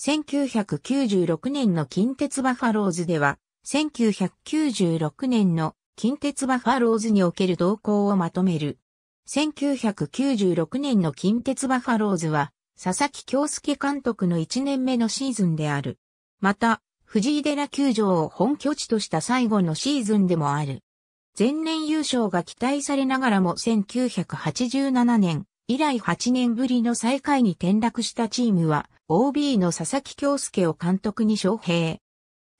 1996年の近鉄バファローズでは、1996年の近鉄バファローズにおける動向をまとめる。1996年の近鉄バファローズは、佐々木京介監督の1年目のシーズンである。また、藤井寺球場を本拠地とした最後のシーズンでもある。前年優勝が期待されながらも1987年、以来8年ぶりの最下位に転落したチームは、OB の佐々木京介を監督に招聘。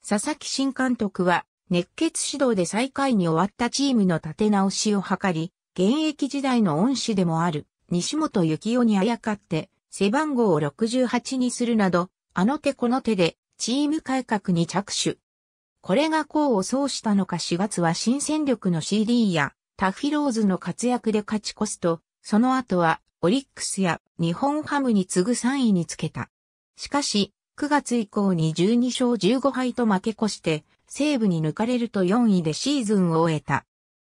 佐々木新監督は、熱血指導で最下位に終わったチームの立て直しを図り、現役時代の恩師でもある、西本幸雄にあやかって、背番号を68にするなど、あの手この手で、チーム改革に着手。これが功を奏したのか4月は新戦力の CD や、タフィローズの活躍で勝ち越すと、その後はオリックスや日本ハムに次ぐ3位につけた。しかし、9月以降に12勝15敗と負け越して、西武に抜かれると4位でシーズンを終えた。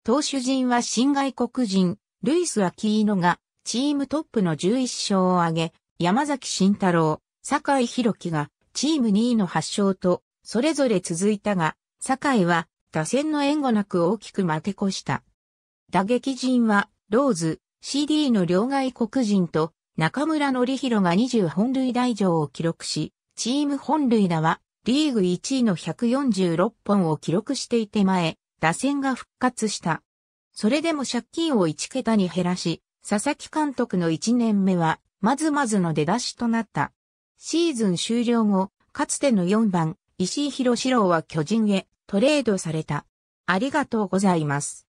投手陣は新外国人、ルイス・アキーノが、チームトップの11勝を挙げ、山崎慎太郎、坂井宏樹が、チーム2位の8勝と、それぞれ続いたが、坂井は、打線の援護なく大きく負け越した。打撃陣は、ローズ、CD の両外国人と中村則弘が20本塁打以上を記録し、チーム本塁打はリーグ1位の146本を記録していて前、打線が復活した。それでも借金を1桁に減らし、佐々木監督の1年目は、まずまずの出だしとなった。シーズン終了後、かつての4番、石井博志郎は巨人へトレードされた。ありがとうございます。